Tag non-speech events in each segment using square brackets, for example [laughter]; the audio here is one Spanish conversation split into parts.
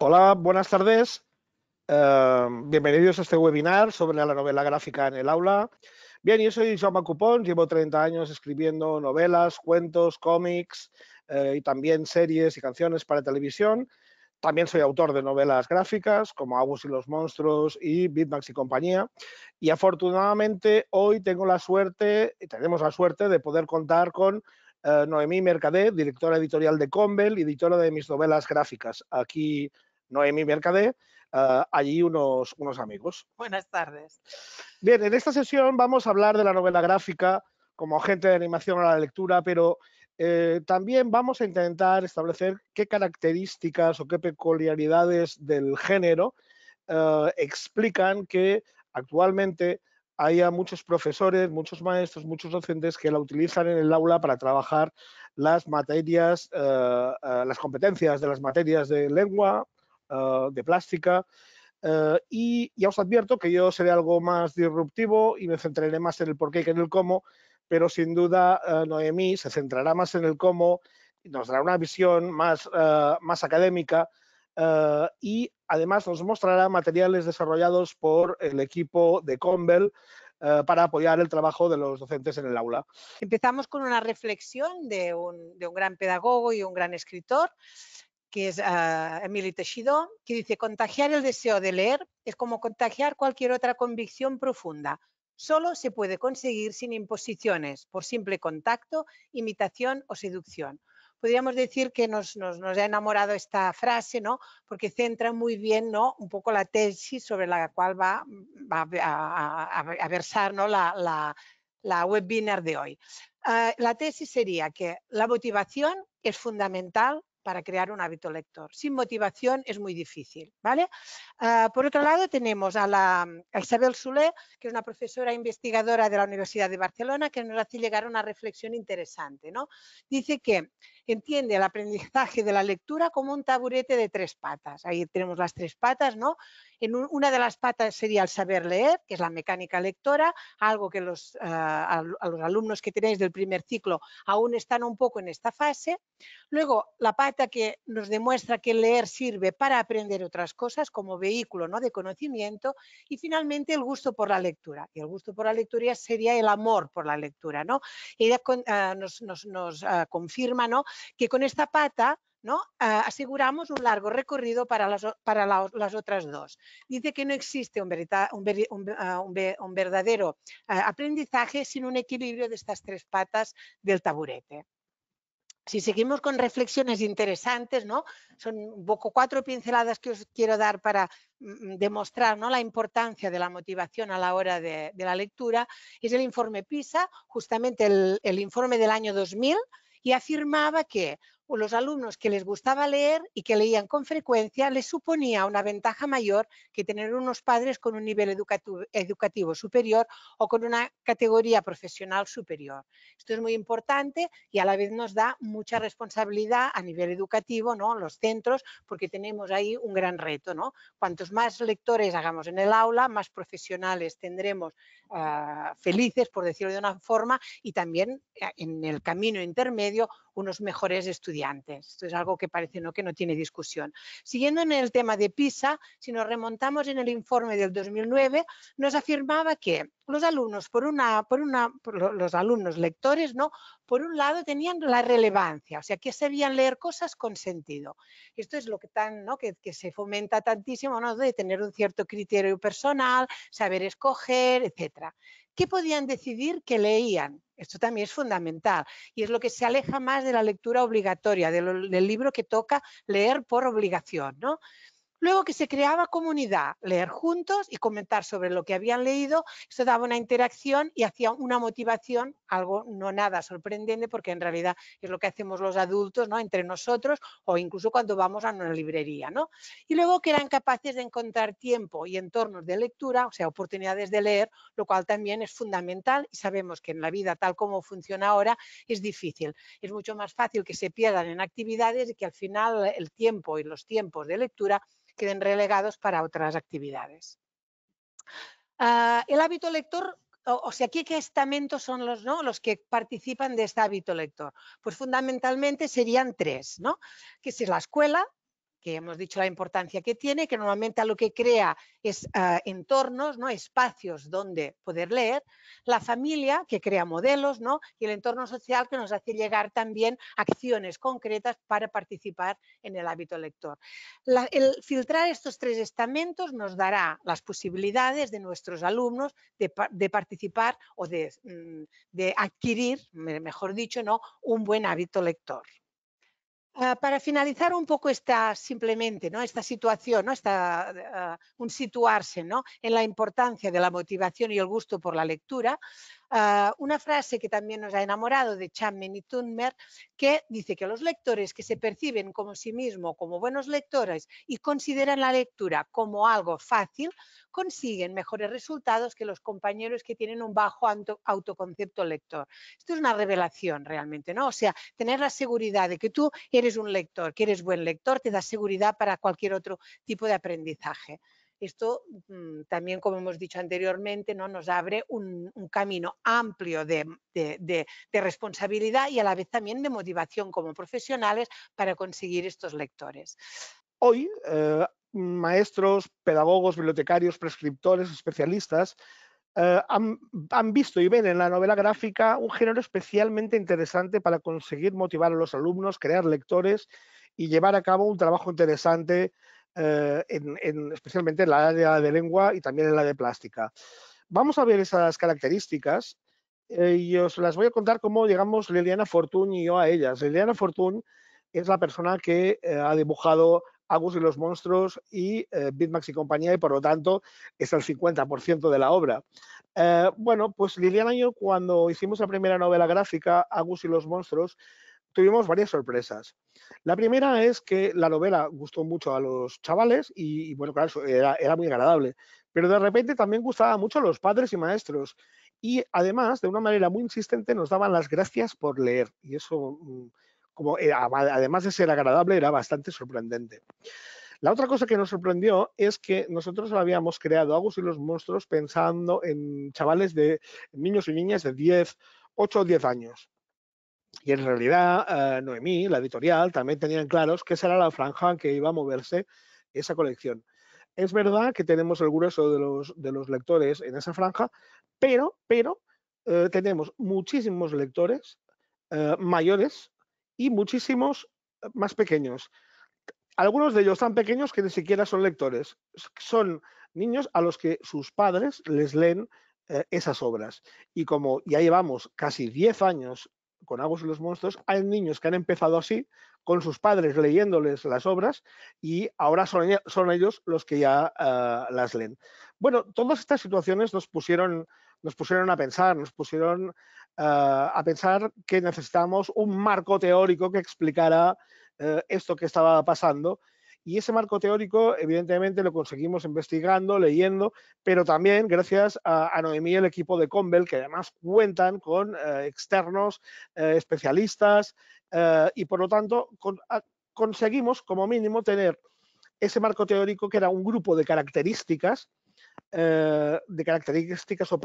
Hola, buenas tardes. Em, bienvenidos a este webinar sobre la novela gráfica en el aula. Bien, yo soy Jaume Cupón, llevo 30 años escribiendo novelas, cuentos, cómics eh, y también series y canciones para televisión. También soy autor de novelas gráficas como Agus y los Monstruos y Bitmax y compañía. Y afortunadamente hoy tengo la suerte, y tenemos la suerte de poder contar con eh, Noemí Mercader, directora editorial de Combel, editora de mis novelas gráficas. Aquí Noemí Mercadé, eh, allí unos, unos amigos. Buenas tardes. Bien, en esta sesión vamos a hablar de la novela gráfica como agente de animación a la lectura, pero eh, también vamos a intentar establecer qué características o qué peculiaridades del género explican que actualmente haya muchos profesores, muchos maestros, muchos docentes que la utilizan en el aula para trabajar las materias, eh, eh, las competencias de las materias de lengua, eh, de plástica. y ya os advierto que yo seré algo más disruptivo y me centraré más en el por qué que en el cómo, pero sin duda Noemí se centrará más en el cómo y nos dará una visión más, más académica eh, y además nos mostrará materiales desarrollados por el equipo de Convel eh, para apoyar el trabajo de los docentes en el aula. Empezamos con una reflexión de un, gran pedagogo y un gran escritor, que es eh, Emily Emilio Teixidó, que dice, contagiar el deseo de leer es como contagiar cualquier otra convicción profunda. Solo se puede conseguir sin imposiciones, por simple contacto, imitación o seducción podríamos decir que nos, ha enamorado esta frase, Porque centra muy bien, Un poco la tesis sobre la cual va, a, versar, La, webinar de hoy. Ah, la tesis sería que la motivación es fundamental para crear un hábito lector. Sin motivación es muy difícil, ¿vale? Ah, por otro lado, tenemos a, la, mm, Isabel Sule, que es una profesora investigadora de la Universidad de Barcelona, que nos hace llegar una reflexión interesante, ¿no? Dice que entiende el aprendizaje de la lectura como un taburete de tres patas. Ahí tenemos las tres patas, ¿no? En una de las patas sería el saber leer, que es la mecánica lectora, algo que los, ah, los alumnos que tenéis del primer ciclo aún están un poco en esta fase. Luego, la pata que nos demuestra que leer sirve para aprender otras cosas como vehículo ¿no? de conocimiento y finalmente el gusto por la lectura. Y el gusto por la lectura sería el amor por la lectura. ¿no? Ella ah, nos, nos, nos ah, confirma ¿no? que con esta pata ¿no? Ah, aseguramos un largo recorrido para, las, para las, otras dos. Dice que no existe un, un, verdadero aprendizaje sin un equilibrio de estas tres patas del taburete si seguimos con reflexiones interesantes, ¿no? Son poco cuatro pinceladas que os quiero dar para mm, mm, demostrar ¿no? la importancia de la motivación a la hora de, la lectura. Es el informe PISA, justamente el, el informe del año 2000, y afirmaba que los alumnos que les gustaba leer y que leían con frecuencia les suponía una ventaja mayor que tener unos padres con un nivel educativo, superior o con una categoría profesional superior. Esto es muy importante y a la vez nos da mucha responsabilidad a nivel educativo, ¿no? los centros, porque tenemos ahí un gran reto. ¿no? Cuantos más lectores hagamos en el aula, más profesionales tendremos ah, felices, por decirlo de una forma, y también eh, en el camino intermedio unos mejores estudiantes esto es algo que parece ¿no? que no tiene discusión. Siguiendo en el tema de PISA, si nos remontamos en el informe del 2009, nos afirmaba que los alumnos, por una, por por los alumnos lectores, ¿no? Por un lado tenían la relevancia, o sea, que sabían leer cosas con sentido. Esto es lo que tan, ¿no? Que, que se fomenta tantísimo, ¿no? De tener un cierto criterio personal, saber escoger, etcétera. ¿Qué podían decidir que leían? Esto también es fundamental y es lo que se aleja más de la lectura obligatoria, del libro que toca leer por obligación. ¿no? Luego que se creaba comunidad, leer juntos y comentar sobre lo que habían leído, eso daba una interacción y hacía una motivación, algo no nada sorprendente, porque en realidad es lo que hacemos los adultos, ¿no? Entre nosotros o incluso cuando vamos a una librería, ¿no? Y luego que eran capaces de encontrar tiempo y entornos de lectura, o sea, oportunidades de leer, lo cual también es fundamental y sabemos que en la vida tal como funciona ahora es difícil. Es mucho más fácil que se pierdan en actividades y que al final el tiempo y los tiempos de lectura queden relegados para otras actividades. Ah, el hábito lector, o, sea, ¿qué, qué estamentos son los, ¿no? los que participan de este hábito lector? Pues fundamentalmente serían tres, ¿no? que es la escuela, que hemos dicho la importancia que tiene, que normalmente a lo que crea es ah, entornos, ¿no? espacios donde poder leer, la familia que crea modelos y el entorno social que nos hace llegar también acciones concretas para participar en el hábito lector. el filtrar estos tres estamentos nos dará las posibilidades de nuestros alumnos de, participar o de, mm, adquirir, mejor dicho, ¿no? un buen hábito lector. Ah, para finalizar un poco esta simplemente, ¿no? esta situación, ¿no? esta, ah, un situarse ¿no? en la importancia de la motivación y el gusto por la lectura, Ah, una frase que también nos ha enamorado de Chapman y Tunmer, que dice que los lectores que se perciben como sí mismos, como buenos lectores y consideran la lectura como algo fácil, consiguen mejores resultados que los compañeros que tienen un bajo autoconcepto lector. Esto es una revelación realmente, ¿no? O sea, tener la seguridad de que tú eres un lector, que eres buen lector, te da seguridad para cualquier otro tipo de aprendizaje. Esto mm, también, como hemos dicho anteriormente, ¿no? nos abre un, camino amplio de, responsabilidad y a la vez también de motivación como profesionales para conseguir estos lectores. Hoy, eh, maestros, pedagogos, bibliotecarios, prescriptores, especialistas, eh, han, visto y ven en la novela gráfica un género especialmente interesante para conseguir motivar a los alumnos, crear lectores y llevar a cabo un trabajo interesante eh, especialmente en la área de lengua y también en la de plástica. Vamos a ver esas características eh, y os las voy a contar cómo llegamos Liliana Fortún y yo a ellas. Liliana Fortún es la persona que eh, ha dibujado Agus y los monstruos y Bitmax y compañía y por lo tanto es el 50% de la obra. bueno, pues Liliana y yo cuando hicimos la primera novela gráfica, Agus y los monstruos, tuvimos varias sorpresas. La primera es que la novela gustó mucho a los chavales y, bueno, claro, era, era, muy agradable, pero de repente también gustaba mucho a los padres y maestros. Y además, de una manera muy insistente, nos daban las gracias por leer. Y eso, mm, como además de ser agradable, era bastante sorprendente. La otra cosa que nos sorprendió es que nosotros habíamos creado, Agus y los monstruos, pensando en chavales de niños y niñas de 10, 8 o 10 años. Y en realidad, eh, Noemí, la editorial, también tenían claros que esa era la franja en que iba a moverse esa colección. Es verdad que tenemos el grueso de los, de los lectores en esa franja, pero, pero eh, tenemos muchísimos lectores eh, mayores y muchísimos más pequeños. Algunos de ellos tan pequeños que ni siquiera son lectores. Son niños a los que sus padres les leen esas obras. Y como ya llevamos casi 10 años con Agus y los monstruos, hay niños que han empezado así, con sus padres leyéndoles las obras, y ahora son, ellos los que ya eh, las leen. Bueno, todas estas situaciones nos pusieron, nos pusieron a pensar, nos pusieron eh, a pensar que necesitamos un marco teórico que explicara eh, esto que estaba pasando y ese marco teórico, evidentemente, lo conseguimos investigando, leyendo, pero también gracias a, a Noemí y el equipo de Combel que además cuentan con eh, externos, eh, especialistas, eh, y por lo tanto conseguimos como mínimo tener ese marco teórico que era un grupo de características de características o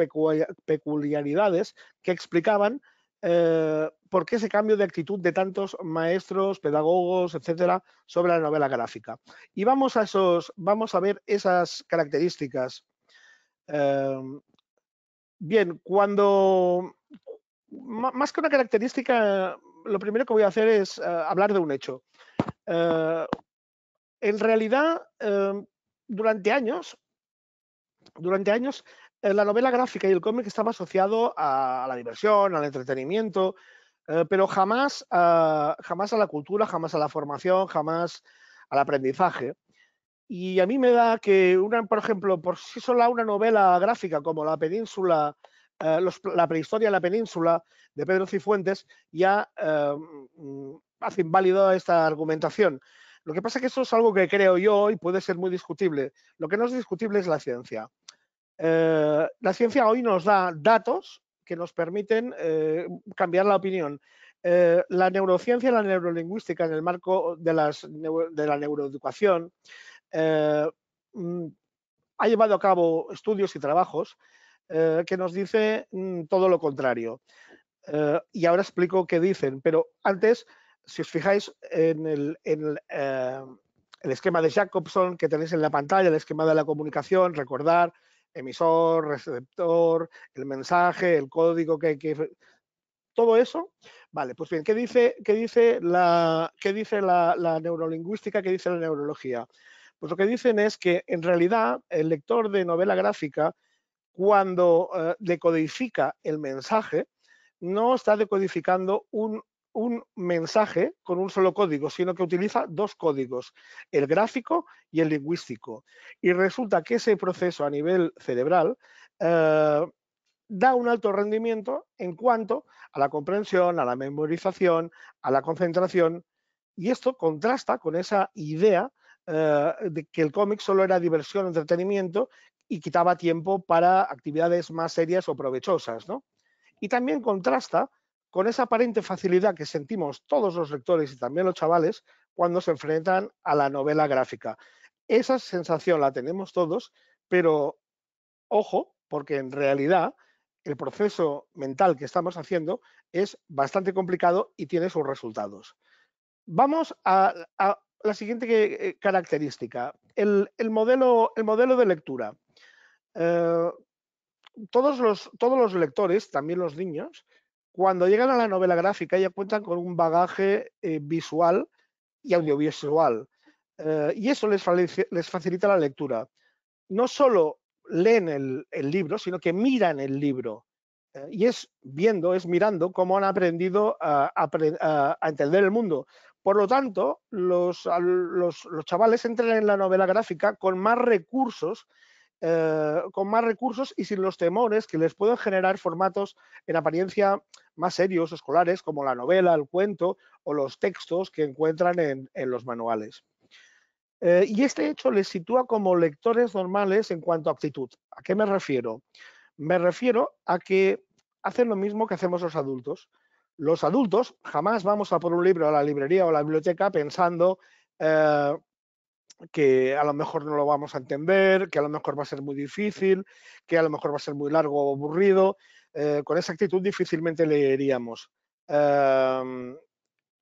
peculiaridades que explicaban eh, por qué ese cambio de actitud de tantos maestros, pedagogos, etcétera, sobre la novela gráfica. Y vamos a, esos, vamos a ver esas características. Em, bien, cuando. Más que una característica, lo primero que voy a hacer es eh, hablar de un hecho. Eh, en realidad, em, durante años, durante años la novela gráfica y el cómic estaba asociado a, la diversión, al entretenimiento, eh, pero jamás, a, eh, jamás a la cultura, jamás a la formación, jamás al aprendizaje. Y a mí me da que, una, por ejemplo, por sí sola una novela gráfica como La Península, eh, La Prehistoria de la Península de Pedro Cifuentes, ya hace inválida esta argumentación. Lo que pasa es que eso es algo que creo yo y puede ser muy discutible. Lo que no es discutible es la ciencia. Eh, la ciencia hoy nos da datos que nos permiten eh, cambiar la opinión. Eh, la neurociencia y la neurolingüística en el marco de, la neuroeducación mm, ha llevado a cabo estudios y trabajos que nos dicen mm, todo lo contrario. y ahora explico qué dicen, pero antes, si os fijáis en el esquema de Jacobson que tenéis en la pantalla, el esquema de la comunicación, recordar, emisor, receptor, el mensaje, el código que hay que... Todo eso, vale, pues bien, ¿qué dice, dice, la, qué dice la, neurolingüística, qué dice la neurología? Pues lo que dicen es que en realidad el lector de novela gráfica, cuando eh, decodifica el mensaje, no está decodificando un un mensaje con un solo código, sino que utiliza dos códigos, el gráfico y el lingüístico. Y resulta que ese proceso a nivel cerebral eh, da un alto rendimiento en cuanto a la comprensión, a la memorización, a la concentración. Y esto contrasta con esa idea eh, de que el cómic solo era diversión, entretenimiento y quitaba tiempo para actividades más serias o provechosas. Y también contrasta con esa aparente facilidad que sentimos todos los lectores y también los chavales cuando se enfrentan a la novela gráfica. Esa sensación la tenemos todos, pero ojo, porque en realidad el proceso mental que estamos haciendo es bastante complicado y tiene sus resultados. Vamos a, la siguiente eh, característica, el, modelo, de lectura. Eh, todos los lectores, también los niños, cuando llegan a la novela gráfica ya cuentan con un bagaje eh, visual y audiovisual eh, y eso les, facilita la lectura. No solo leen el, libro, sino que miran el libro eh, y es viendo, es mirando cómo han aprendido a, entender el mundo. Por lo tanto, los, chavales entran en la novela gráfica con más recursos eh, con más recursos y sin los temores que les pueden generar formatos en apariencia más serios, escolares, como la novela, el cuento o los textos que encuentran en, los manuales. Eh, y este hecho les sitúa como lectores normales en cuanto a actitud. ¿A qué me refiero? Me refiero a que hacen lo mismo que hacemos los adultos. Los adultos jamás vamos a por un libro a la librería o a la biblioteca pensando eh, que a lo mejor no lo vamos a entender, que a lo mejor va a ser muy difícil, que a lo mejor va a ser muy largo o aburrido. Eh, con esa actitud difícilmente leeríamos. Em,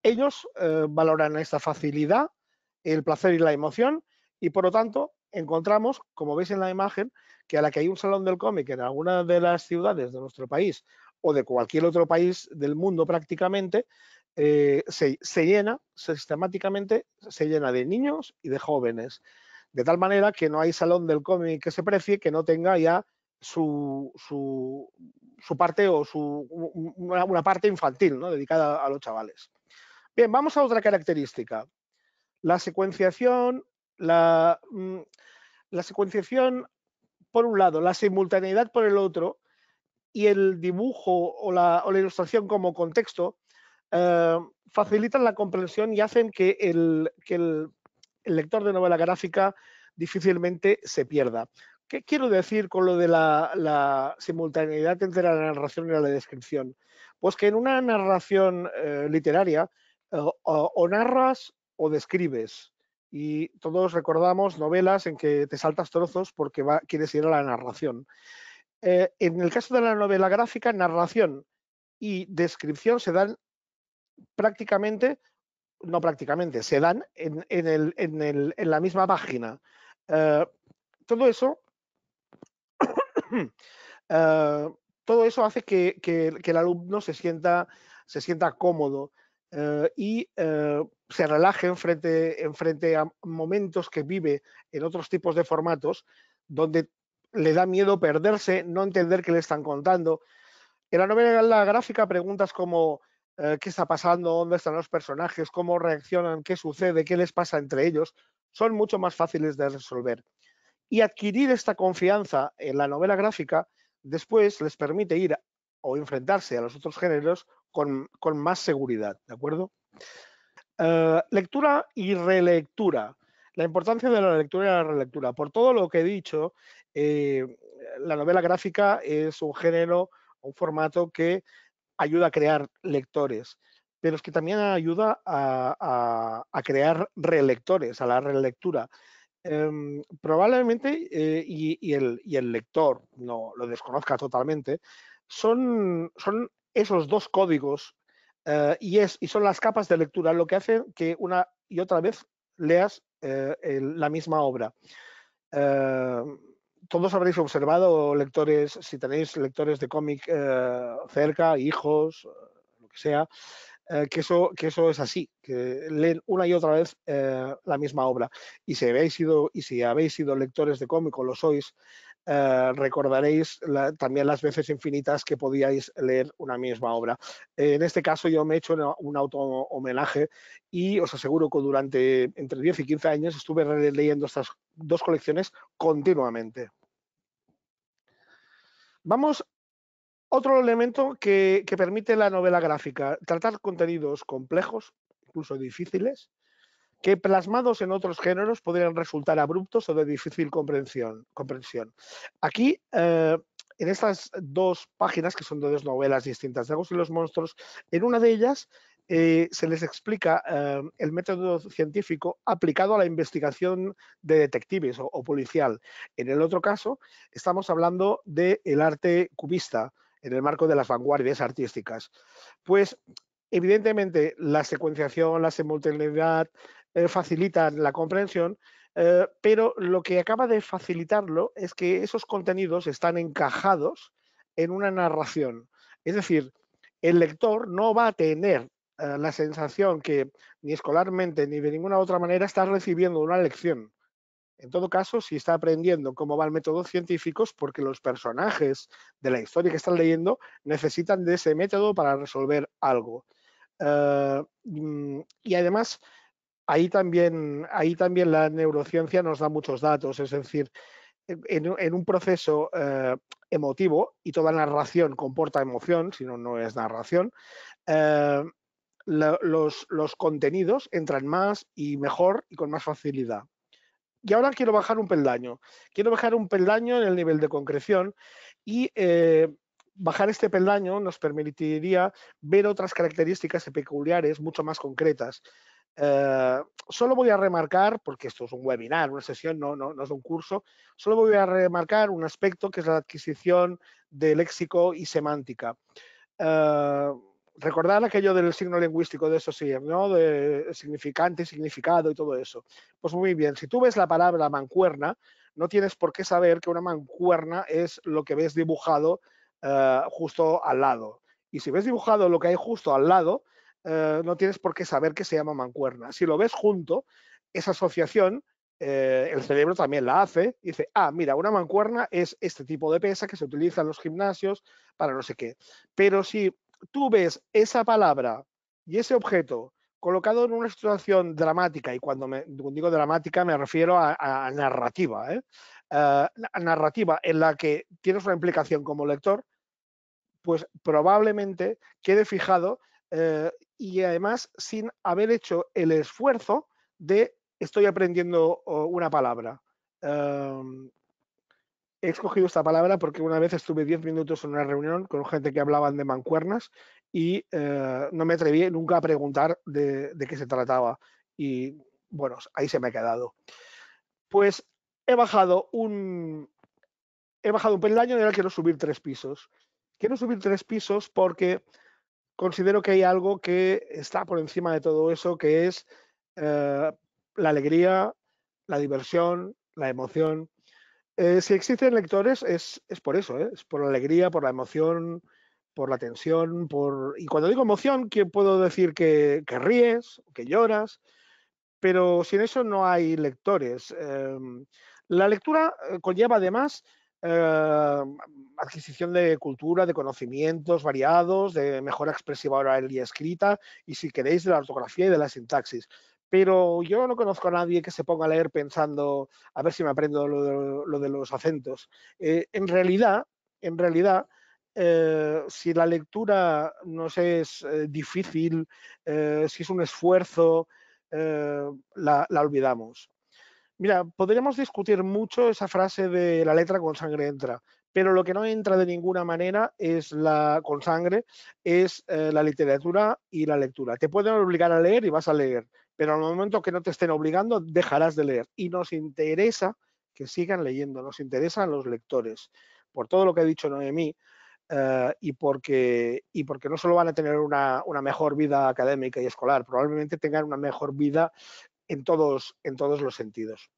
ellos eh, valoran esta facilidad, el placer y la emoción, y por lo tanto encontramos, como veis en la imagen, que a la que hay un salón del cómic en alguna de las ciudades de nuestro país o de cualquier otro país del mundo prácticamente, eh, se, llena sistemáticamente, se llena de niños y de jóvenes, de tal manera que no hay salón del cómic que se precie que no tenga ya su, parte o su, una, parte infantil ¿no? dedicada a los chavales. Bien, vamos a otra característica. La secuenciación, la, mm, la secuenciación por un lado, la simultaneidad por el otro y el dibujo o la, o la ilustración como contexto eh, facilitan la comprensión y hacen que, el, el, lector de novela gráfica difícilmente se pierda. ¿Qué quiero decir con lo de la, simultaneidad entre la narración y la descripción? Pues que en una narración eh, literaria eh, o, narras o describes, y todos recordamos novelas en que te saltas trozos porque quieres ir a la narración. en el caso de la novela gráfica, narración y descripción se dan prácticamente, no prácticamente, se dan en, la misma página. Eh, todo eso, [coughs] eh, todo eso hace que, el alumno se sienta, se sienta cómodo eh, y se relaje frente, en frente a momentos que vive en otros tipos de formatos donde le da miedo perderse, no entender qué le están contando. En la novela la gráfica preguntas como eh, qué está pasando, dónde están los personajes, cómo reaccionan, qué sucede, qué les pasa entre ellos, son mucho más fáciles de resolver. Y adquirir esta confianza en la novela gráfica después les permite ir o enfrentarse a los otros géneros con, más seguridad, ¿de acuerdo? Eh, lectura y relectura. La importancia de la lectura y la relectura. Por todo lo que he dicho, eh, la novela gráfica es un género, un formato que ayuda a crear lectores, pero es que también ayuda a, crear relectores, a la relectura. Em, probablemente, eh, y, el, lector no lo desconozca totalmente, son, son esos dos códigos eh, y, es, y son las capas de lectura lo que hacen que una y otra vez leas eh, la misma obra. Em, todos habréis observado, lectores, si tenéis lectores de cómic eh, cerca, hijos, eh, lo que sea, eh, que, eso, es así, que leen una y otra vez la misma obra. Y si habéis sido, y si habéis sido lectores de cómic o lo sois, recordaréis también las veces infinitas que podíais leer una misma obra. En este caso yo me he hecho un auto homenaje y os aseguro que durante entre 10 y 15 años estuve leyendo estas dos colecciones continuamente. Vamos otro elemento que, permite la novela gráfica, tratar contenidos complejos, incluso difíciles, que plasmados en otros géneros podrían resultar abruptos o de difícil comprensión. comprensión. Aquí, eh, en estas dos páginas, que son de dos novelas distintas, de Agos y los Monstruos, en una de ellas eh, se les explica eh, el método científico aplicado a la investigación de detectives o, policial. En el otro caso, estamos hablando del el arte cubista, en el marco de las vanguardias artísticas. Pues, evidentemente, la secuenciación, la simultaneidad eh, facilitan la comprensión, pero lo que acaba de facilitarlo es que esos contenidos están encajados en una narración. Es decir, el lector no va a tener eh, la sensación que ni escolarmente ni de ninguna otra manera está recibiendo una lección. En todo caso, si está aprendiendo cómo va el método científico porque los personajes de la historia que están leyendo necesitan de ese método para resolver algo. Eh, mm, y además, ahí también, ahí también la neurociencia nos da muchos datos, es decir, en, un proceso eh, emotivo, y toda narración comporta emoción, si no, no es narración, los, contenidos entran más y mejor y con más facilidad. Y ahora quiero bajar un peldaño. Quiero bajar un peldaño en el nivel de concreción y eh, bajar este peldaño nos permitiría ver otras características peculiares mucho más concretas. Eh, solo voy a remarcar, porque esto es un webinar, una sesión, no, no, no, es un curso, solo voy a remarcar un aspecto que es la adquisición de léxico y semántica. Eh, recordar aquello del signo lingüístico de eso sí, ¿no? De significante, significado y todo eso. Pues muy bien, si tú ves la palabra mancuerna, no tienes por qué saber que una mancuerna es lo que ves dibujado eh, justo al lado. Y si ves dibujado lo que hay justo al lado, eh, no tienes por qué saber que se llama mancuerna. Si lo ves junto, esa asociación eh, el cerebro también la hace, dice, ah, mira, una mancuerna es este tipo de pesa que se utiliza en los gimnasios para no sé qué. Pero si tú ves esa palabra y ese objeto colocado en una situación dramática, y cuando, me, digo dramática me refiero a, narrativa, ¿eh? ah, narrativa en la que tienes una implicación como lector, pues probablemente quede fijado eh, y además sin haber hecho el esfuerzo de estoy aprendiendo una palabra he escogido esta palabra porque una vez estuve 10 minutos en una reunión con gente que hablaban de mancuernas y eh, no me atreví nunca a preguntar de, qué se trataba. Y bueno, ahí se me ha quedado. Pues he bajado un. He bajado un peldaño y ahora quiero subir tres pisos. Quiero subir tres pisos porque considero que hay algo que está por encima de todo eso, que es eh, la alegría, la diversión, la emoción, eh, si existen lectores es, por eso, ¿eh? es por la alegría, por la emoción, por la tensión, por... Y cuando digo emoción, ¿qué puedo decir que, ríes, que lloras, pero sin eso no hay lectores. Em, la lectura eh, conlleva además adquisición de cultura, de conocimientos variados, de mejora expresiva oral y escrita, y si queréis, de la ortografía y de la sintaxis pero yo no conozco a nadie que se ponga a leer pensando a ver si me aprendo lo de, los acentos. Eh, en realidad, en realidad, eh, si la lectura nos es eh, difícil, si es un esfuerzo, la, la, olvidamos. Mira, podríamos discutir mucho esa frase de la letra con sangre entra, pero lo que no entra de ninguna manera es la con sangre es la literatura y la lectura. Te pueden obligar a leer y vas a leer, pero al momento que no te estén obligando, dejarás de leer. Y nos interesa que sigan leyendo, nos interesan los lectores. Por todo lo que ha dicho Noemí, eh, y, porque, y porque no solo van a tener una, una, mejor vida académica y escolar, probablemente tengan una mejor vida en todos, en todos los sentidos.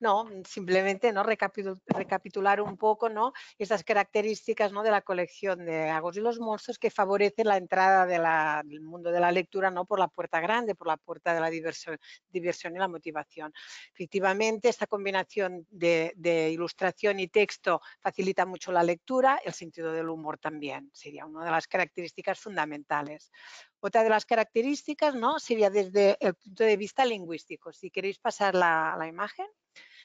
¿no? Mm, simplemente, ¿no? recapitular un poco, ¿no? Esas características, ¿no? De la colección de Agos y los Monstruos que favorecen la entrada del mundo de la lectura, ¿no? Por la puerta grande, por la puerta de la diversión, y la motivación. Efectivamente, esta combinación de, de ilustración y texto facilita mucho la lectura, el sentido del humor también sería una de las características fundamentales. Otra de las características ¿no? sería desde el punto de vista lingüístico. Si queréis pasar la, imagen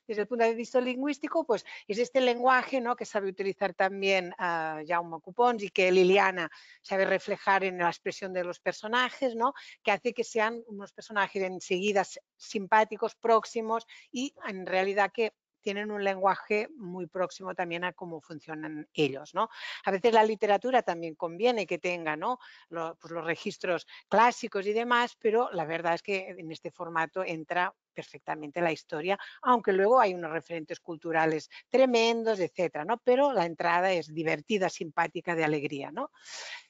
desde el punto de vista lingüístico, pues es este lenguaje que sabe utilizar también ah, Jaume Cupons y que Liliana sabe reflejar en la expresión de los personajes, que hace que sean unos personajes enseguida simpáticos, próximos y en realidad que tienen un lenguaje muy próximo también a cómo funcionan ellos. ¿no? A veces la literatura también conviene que tenga ¿no? los, pues, los registros clásicos y demás, pero la verdad es que en este formato entra perfectamente la historia, aunque luego hay unos referentes culturales tremendos, etcétera, ¿no? Pero la entrada es divertida, simpática, de alegría, ¿no?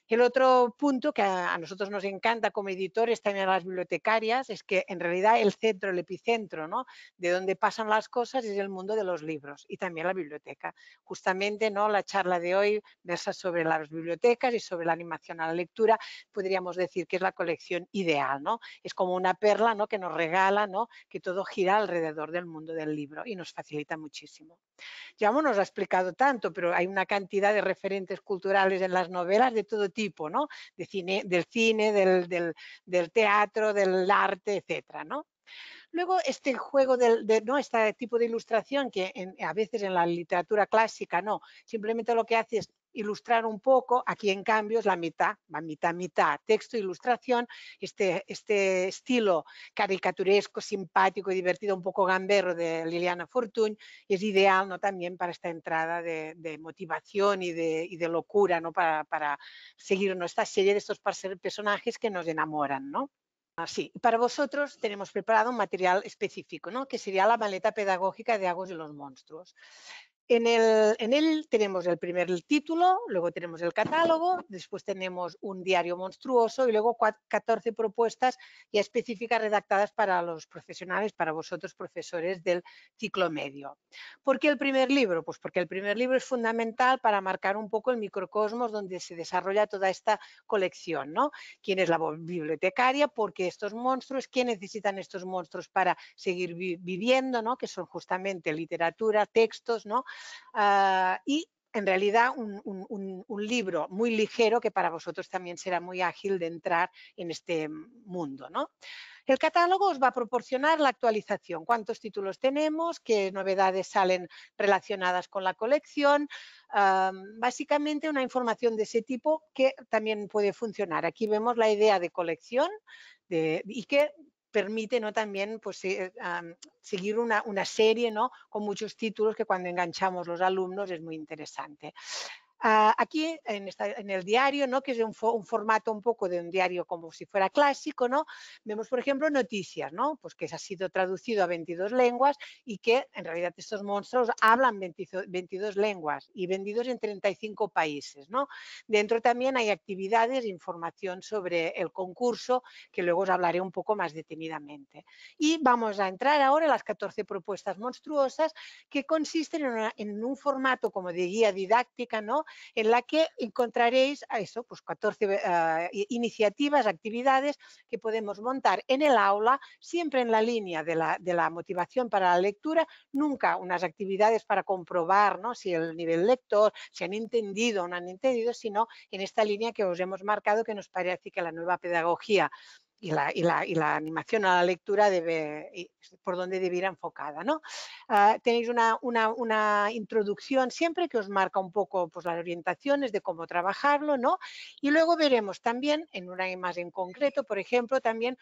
El otro punto que a, nosotros nos encanta como editores, también a las bibliotecarias, es que en realidad el centro, el epicentro, ¿no? De donde pasan las cosas es el mundo de los libros y también la biblioteca. Justamente, ¿no? La charla de hoy versa sobre las bibliotecas y sobre la animación a la lectura, podríamos decir que es la colección ideal, ¿no? Es como una perla, ¿no? Que nos regala, ¿no? Que todo gira alrededor del mundo del libro y nos facilita muchísimo. Ya no nos ha explicado tanto, pero hay una cantidad de referentes culturales en las novelas de todo tipo ¿no? De cine, del cine, del, teatro, del arte, etcétera, ¿no? Luego, este juego del, de, ¿no? este tipo de ilustración que a veces en la literatura clásica no, simplemente lo que hace es ilustrar un poco, aquí en cambio es la mitad, va mitad, mitad, texto, ilustración, este, este estilo caricaturesco, simpático y divertido, un poco gamberro de Liliana Fortuny, es ideal ¿no? también para esta entrada de, motivación y de, locura, ¿no? para, para seguir nuestra serie de estos personajes que nos enamoran. ¿no? Así, para vosotros tenemos preparado un material específico, ¿no? que sería la maleta pedagógica de Agos y los Monstruos. En él, tenemos el primer título, luego tenemos el catálogo, después tenemos un diario monstruoso y luego 14 propuestas ya específicas redactadas para los profesionales, para vosotros profesores del ciclo medio. ¿Por qué el primer libro? Pues porque el primer libro es fundamental para marcar un poco el microcosmos donde se desarrolla toda esta colección, ¿no? ¿Quién es la bibliotecaria? ¿Por qué estos monstruos? ¿Qué necesitan estos monstruos para seguir viviendo? Que son justamente literatura, textos, ¿no? Ah, y en realidad un, libro muy ligero que para vosotros también será muy ágil de entrar en este mundo. ¿no? El catálogo os va a proporcionar la actualización, cuántos títulos tenemos, qué novedades salen relacionadas con la colección, ah, básicamente una información de ese tipo que también puede funcionar. Aquí vemos la idea de colección y que permite ¿no? también pues, eh, seguir una, una serie ¿no? con muchos títulos que cuando enganchamos los alumnos es muy interesante. Ah, aquí en, el diario, ¿no? que es un, formato un poco de un diario como si fuera clásico, ¿no? vemos, por ejemplo, noticias, ¿no? pues que se ha sido traducido a 22 lenguas y que en realidad estos monstruos hablan 22 lenguas y vendidos en 35 países. ¿no? Dentro también hay actividades, información sobre el concurso, que luego os hablaré un poco más detenidamente. Y vamos a entrar ahora a las 14 propuestas monstruosas que consisten en, en un formato como de guía didáctica, ¿no? en la que encontraréis a eso, pues 14 ah, iniciativas, actividades que podemos montar en el aula, siempre en la línea de la, motivación para la lectura, nunca unas actividades para comprobar si el nivel lector, se han entendido o no han entendido, sino en esta línea que os hemos marcado que nos parece que la nueva pedagogía y la, animación a la lectura debe, por donde debe ir enfocada. ¿no? Ah, tenéis una, introducción siempre que os marca un poco pues, las orientaciones de cómo trabajarlo ¿no? y luego veremos también en una más en concreto, por ejemplo, también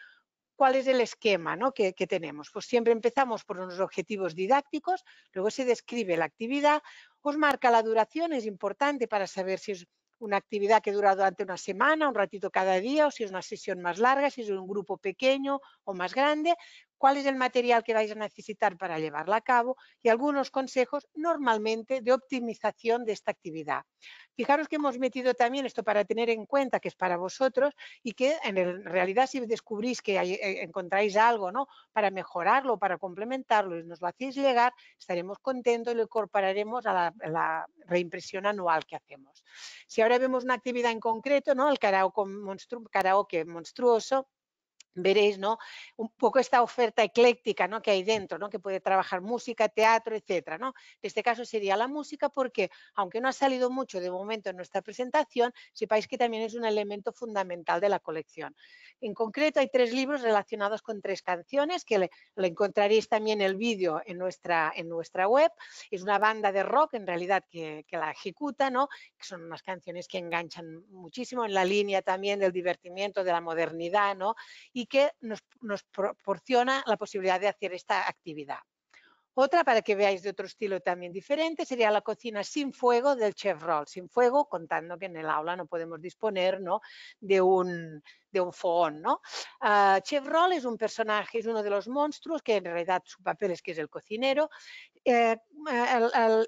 cuál es el esquema que, tenemos. Pues siempre empezamos por unos objetivos didácticos, luego se describe la actividad, os marca la duración, es importante para saber si es una actividad que dura durante una semana, un ratito cada día, o si es una sesión más larga, si es un grupo pequeño o más grande, cuál es el material que vais a necesitar para llevarla a cabo y algunos consejos normalmente de optimización de esta actividad. Fijaros que hemos metido también esto para tener en cuenta que es para vosotros y que en realidad si descubrís que eh, encontráis algo para mejorarlo, para complementarlo y nos lo hacéis llegar, estaremos contentos y lo incorporaremos a la, reimpresión anual que hacemos. Si ahora vemos una actividad en concreto, ¿no? el karaoke monstruoso, veréis ¿no? un poco esta oferta ecléctica ¿no? que hay dentro, ¿no? que puede trabajar música, teatro, etcétera. ¿no? En este caso sería la música porque, aunque no ha salido mucho de momento en nuestra presentación, sepáis que también es un elemento fundamental de la colección. En concreto hay tres libros relacionados con tres canciones, que lo encontraréis también el vídeo en nuestra, en nuestra web. Es una banda de rock en realidad que, la ejecuta, ¿no? que son unas canciones que enganchan muchísimo en la línea también del divertimiento, de la modernidad, ¿no? Y y que nos, proporciona la posibilidad de hacer esta actividad. Otra, para que veáis de otro estilo también diferente, sería la cocina sin fuego del chef Sin fuego, contando que en el aula no podemos disponer de un, de un fogón. ¿no? Ah, es un personaje, es uno de los monstruos, que en realidad su papel es que es el cocinero. Eh,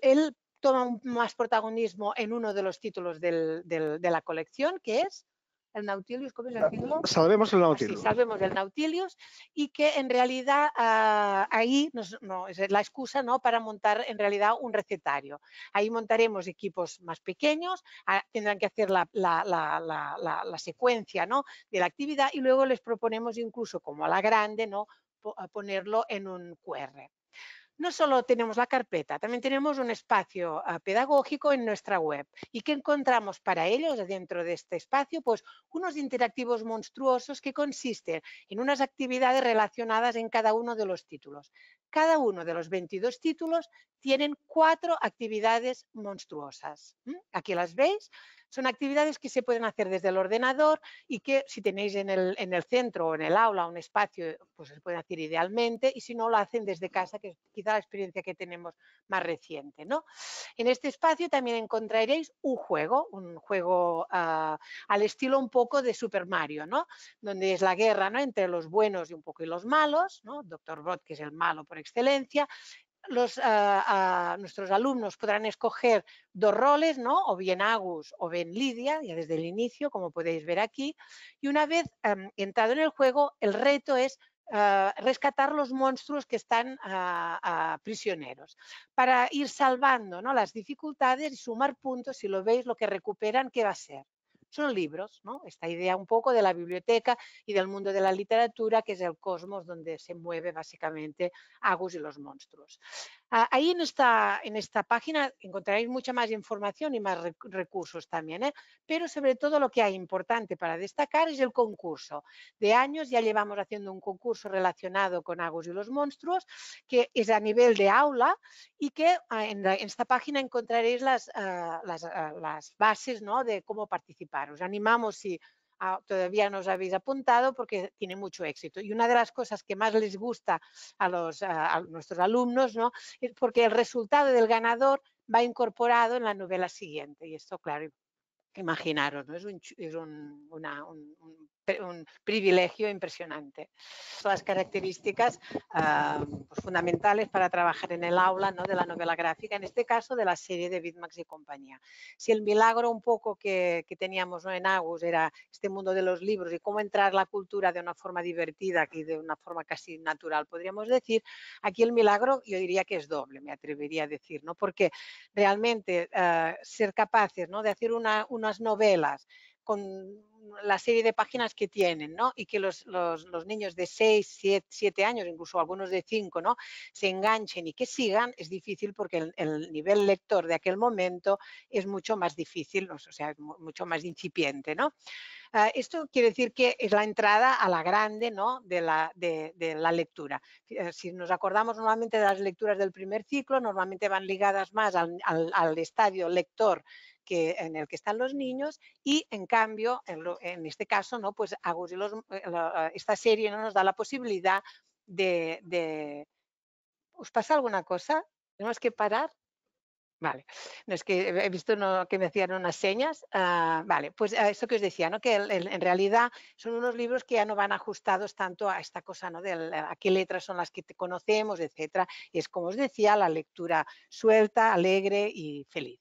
él toma más protagonismo en uno de los títulos de la colección, que es el Nautilus? ¿cómo es el título? Ah, salvemos el Nautilius. salvemos el Nautilus y que en realidad ah, ahí es la excusa ¿no? para montar en realidad un recetario. Ahí montaremos equipos más pequeños, ah, tendrán que hacer la, secuencia de la actividad y luego les proponemos incluso como a la grande ¿no? ponerlo en un QR no solo tenemos la carpeta, también tenemos un espacio ah, pedagógico en nuestra web. ¿Y qué encontramos para ellos dentro de este espacio? Pues unos interactivos monstruosos que consisten en unas actividades relacionadas en cada uno de los títulos. Cada uno de los 22 títulos tienen cuatro actividades monstruosas. Aquí las veis. Son actividades que se pueden hacer desde el ordenador y que si tenéis en el, en el centro o en el aula un espacio, pues se pueden hacer idealmente y si no lo hacen desde casa, que es quizá la experiencia que tenemos más reciente. ¿no? En este espacio también encontraréis un juego, un juego ah, al estilo un poco de Super Mario, ¿no? donde es la guerra entre los buenos y un poco y los malos, ¿no? Doctor Bot, que es el malo por excelencia, los, ah, nuestros alumnos podrán escoger dos roles, ¿no? o bien Agus o bien Lidia, ya desde el inicio, como podéis ver aquí. Y una vez em, entrado en el juego, el reto es ah, rescatar los monstruos que están ah, prisioneros para ir salvando ¿no? las dificultades y sumar puntos, si lo veis, lo que recuperan, ¿qué va a ser? son libros, ¿no? Esta idea un poco de la biblioteca y del mundo de la literatura, que es el cosmos donde se mueve básicamente Agus y los monstruos. Ahí en esta, en esta página encontraréis mucha más información y más recursos también, ¿eh? pero sobre todo lo que hay importante para destacar es el concurso. De años ya llevamos haciendo un concurso relacionado con Agos y los Monstruos, que es a nivel de aula y que ah, en, esta página encontraréis las, ah, ah, las, bases ¿no? de cómo participar. Os animamos y todavía no os habéis apuntado porque tiene mucho éxito. Y una de las cosas que más les gusta a, los, nuestros alumnos ¿no? es porque el resultado del ganador va incorporado en la novela siguiente. Y esto, claro, imaginaros, ¿no? es, un, un, un privilegio impresionante. Las características ah, pues fundamentales para trabajar en el aula ¿no? de la novela gráfica, en este caso de la serie de Bitmax y compañía. Si el milagro un poco que, teníamos en Agus era este mundo de los libros y cómo entrar la cultura de una forma divertida y de una forma casi natural, podríamos decir, aquí el milagro yo diría que es doble, me atrevería a decir, ¿no? porque realmente ah, ser capaces ¿no? de hacer unas novelas con la serie de páginas que tienen, ¿no? Y que los, niños de 6, 7, 7, años, incluso algunos de 5, ¿no? Se enganchen y que sigan es difícil porque el, nivel lector de aquel momento es mucho más difícil, o sea, mucho más incipiente, ¿no? Ah, esto quiere decir que es la entrada a la grande, ¿no? De la, de, la lectura. Eh, si nos acordamos normalmente de las lecturas del primer ciclo, normalmente van ligadas más al estadio lector que, en el que están los niños y en cambio, en, este caso, ¿no? pues Agus eh, eh, esta serie no nos da la posibilidad de, de... ¿Os pasa alguna cosa? ¿Tenemos que parar? Vale, no es que he visto que me hacían unas señas. Ah, vale, pues ah, eso que os decía, ¿no? que en realidad son unos libros que ya no van ajustados tanto a esta cosa, ¿no? de a qué letras son las que te conocemos, etcétera. Y es como os decía, la lectura suelta, alegre y feliz.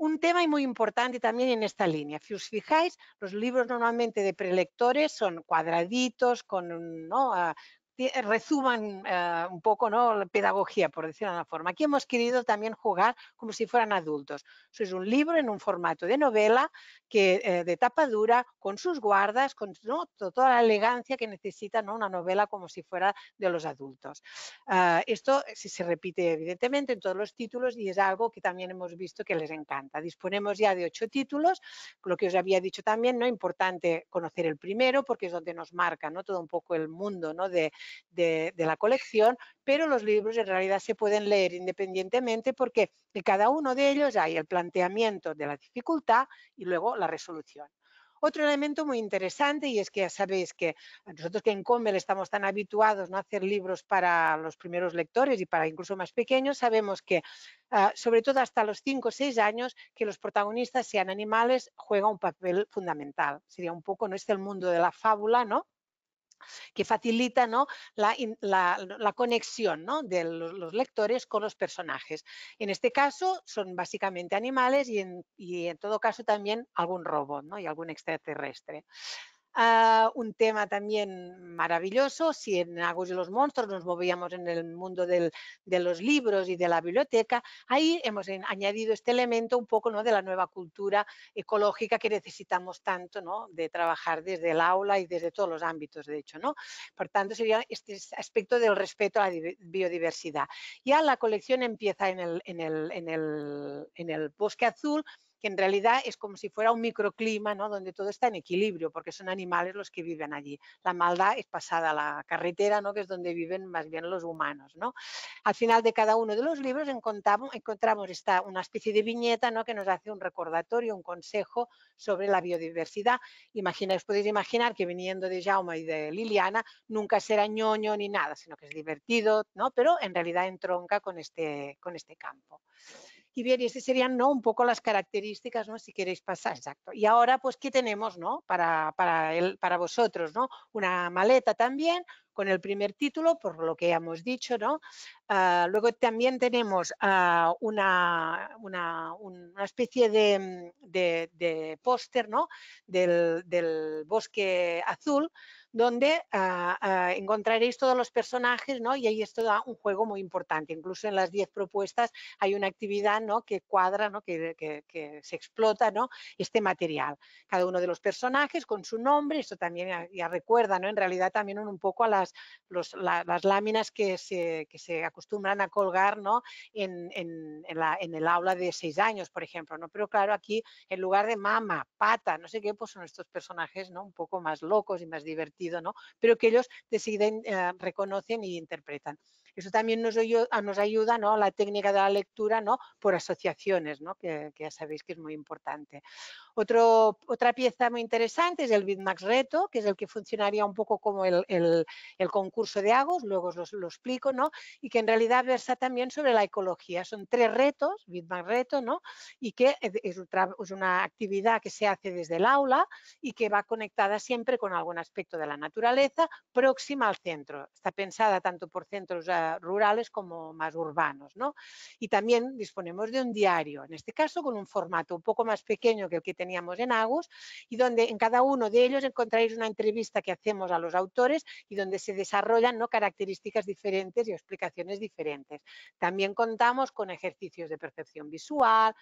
Un tema muy importante también en esta línea. Si os fijáis, los libros normalmente de prelectores son cuadraditos, con, ¿no? Ah, eh, resuman eh, un poco ¿no? la pedagogía, por decirlo de una forma. Aquí hemos querido también jugar como si fueran adultos. Eso es un libro en un formato de novela que, eh, de tapa dura, con sus guardas, con ¿no? toda la elegancia que necesita ¿no? una novela como si fuera de los adultos. Ah, esto si se repite evidentemente en todos los títulos y es algo que también hemos visto que les encanta. Disponemos ya de ocho títulos, lo que os había dicho también, ¿no? importante conocer el primero porque es donde nos marca ¿no? todo un poco el mundo ¿no? de, de, la colección, pero los libros en realidad se pueden leer independientemente porque en cada uno de ellos hay el planteamiento de la dificultad y luego la resolución. Otro elemento muy interesante, y es que ya sabéis que nosotros que en Combel estamos tan habituados ¿no? a hacer libros para los primeros lectores y para incluso más pequeños, sabemos que, ah, sobre todo hasta los 5 o 6 años, que los protagonistas sean animales juega un papel fundamental. Sería un poco, no es el mundo de la fábula, ¿no? que facilita la, conexión de los lectores con los personajes. En este caso son básicamente animales y en, todo caso también algún robot ¿no? y algún extraterrestre un tema también maravilloso, si en Agos y los Monstruos nos movíamos en el mundo de los libros y de la biblioteca, ahí hemos añadido este elemento un poco ¿no? de la nueva cultura ecológica que necesitamos tanto de trabajar desde el aula y desde todos los ámbitos, de hecho. ¿no? Por tanto, sería este aspecto del respeto a la biodiversidad. Ya la colección empieza en el, en el bosque azul, que en realidad es como si fuera un microclima, ¿no? Donde todo está en equilibrio, porque son animales los que viven allí. La maldad es pasada a la carretera, ¿no? Que es donde viven más bien los humanos, ¿no? Al final de cada uno de los libros encontramos, una especie de viñeta, ¿no? Que nos hace un recordatorio, un consejo sobre la biodiversidad. Imagináis, podéis imaginar que viniendo de Jaume y de Liliana nunca será ñoño ni nada, sino que es divertido, ¿no? Pero en realidad entronca con este, con este campo y bien, y esas serían, ¿no? Un poco las características, Si queréis pasar, exacto. Y ahora, pues, ¿qué tenemos, Para, vosotros, Una maleta también con el primer título, por lo que hemos dicho, ¿no? Ah, luego también tenemos ah, una, especie de, póster, del bosque azul, donde ah, ah, encontraréis todos los personajes, Y ahí esto da un juego muy importante. Incluso en las 10 propuestas hay una actividad, ¿no? Que cuadra, ¿no? Que, se explota, ¿no? Este material. Cada uno de los personajes con su nombre, esto también ya, recuerda, ¿no? En realidad también un poco a las, las láminas que se, acostumbran a colgar, ¿no? En, el aula de seis años, por ejemplo, ¿no? Pero claro, aquí en lugar de mama, pata, no sé qué, pues son estos personajes, ¿no? Un poco más locos y más divertidos ¿no? Pero que ellos deciden, eh, reconocen y e interpretan. Eso también nos, ayuda ¿no? la técnica de la lectura ¿no? por asociaciones, ¿no? que, ya sabéis que es muy importante. otra pieza muy interesante es el BitMax Reto, que es el que funcionaría un poco como el, concurso de Agos, luego os lo, explico, ¿no? y que en realidad versa también sobre la ecología. Son tres retos, BitMax Reto, ¿no? y que es una actividad que se hace desde el aula y que va conectada siempre con algún aspecto de la naturaleza próxima al centro. Está pensada tanto por centros eh, eh, rurales como más urbanos. ¿no? Y también disponemos de un diario, en este caso con un formato un poco más pequeño que el que teníamos en Agus, y donde en cada uno de ellos encontráis una entrevista que hacemos a los autores y donde se desarrollan ¿no? características diferentes y explicaciones diferentes. También contamos con ejercicios de percepción visual,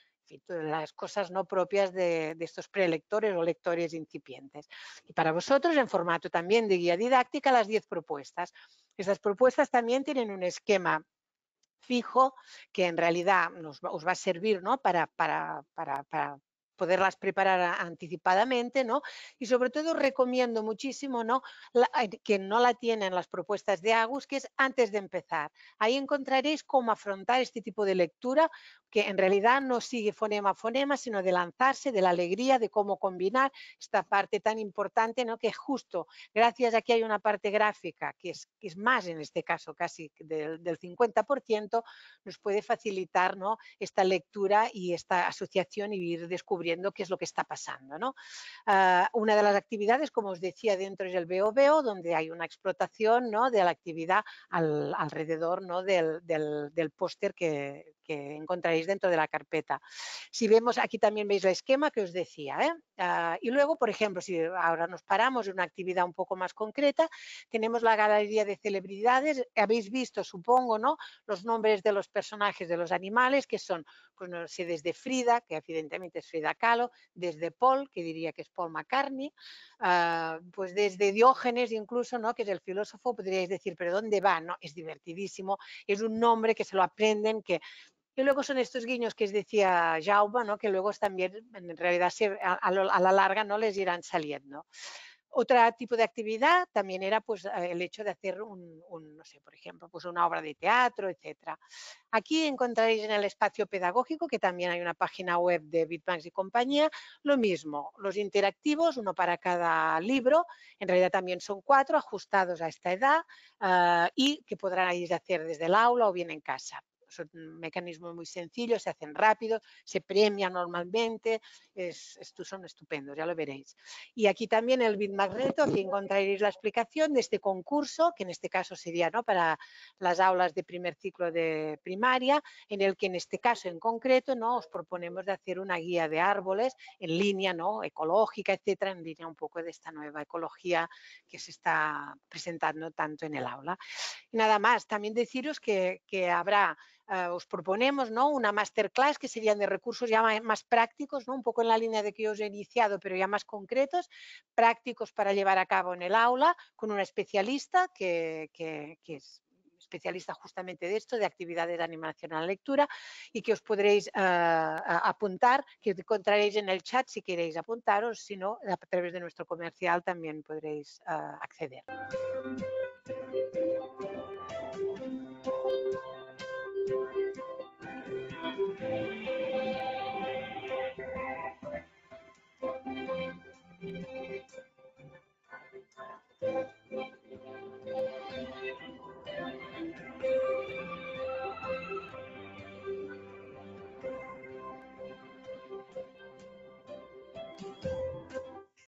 las cosas no propias de, estos prelectores o lectores incipientes. Y para vosotros, en formato también de guía didáctica, las 10 propuestas. Estas propuestas también tienen un esquema fijo que en realidad os va a servir ¿no? para, para poderlas preparar anticipadamente, ¿no? Y sobre todo recomiendo muchísimo, ¿no? que no la tienen las propuestas de Agus, que es antes de empezar. Ahí encontraréis cómo afrontar este tipo de lectura, que en realidad no sigue fonema a fonema, sino de lanzarse, de la alegría, de cómo combinar esta parte tan importante, ¿no? Que justo, gracias a que hay una parte gráfica, que es, que es más en este caso casi del, del 50%, nos puede facilitar, ¿no? Esta lectura y esta asociación y ir descubriendo viendo qué es lo que está pasando. Ah, una de las actividades, como os decía, dentro es el BOBO, donde hay una explotación ¿no? de la actividad alrededor ¿no? del póster que, que encontraréis dentro de la carpeta. Si vemos, aquí también veis el esquema que os decía. ¿eh? Ah, y luego, por ejemplo, si ahora nos paramos en una actividad un poco más concreta, tenemos la galería de celebridades. Habéis visto, supongo, ¿no? los nombres de los personajes de los animales, que son, pues no sé, desde Frida, que evidentemente es Frida Kahlo, desde Paul, que diría que es Paul McCartney, ah, pues desde Diógenes incluso, ¿no? que es el filósofo, podríais decir, pero ¿dónde va? ¿no? Es divertidísimo, es un nombre que se lo aprenden, que y luego son estos guiños que os decía Jaume, que luego también en realidad a, la larga no les irán saliendo. Otro tipo de actividad también era pues, eh, el hecho de hacer un, no sé, por ejemplo, pues una obra de teatro, etc. Aquí encontraréis en el espacio pedagógico, que también hay una página web de Bitbanks y compañía, lo mismo, los interactivos, uno para cada libro, en realidad también son cuatro ajustados a esta edad ah, y que podrán hacer desde el aula o bien en casa son mecanismos muy sencillos, se hacen rápido, se premia normalmente, estos son estupendos, ya lo veréis. Y aquí también el bitmagneto, aquí encontraréis la explicación de este concurso, que en este caso sería ¿no? para las aulas de primer ciclo de primaria, en el que en este caso en concreto ¿no? os proponemos de hacer una guía de árboles en línea ¿no? ecológica, etcétera, en línea un poco de esta nueva ecología que se está presentando tanto en el aula. nada más, también deciros que habrá eh, os proponemos ¿no? una masterclass que serían de recursos ya más, prácticos, ¿no? un poco en la línea de que yo os he iniciado, pero ya más concretos, prácticos para llevar a cabo en el aula con una especialista que, que, es especialista justamente de esto, de actividades de animación a la lectura, y que os podréis eh, apuntar, que encontraréis en el chat si queréis apuntaros, si no, a través de nuestro comercial también podréis eh, acceder. Thank you.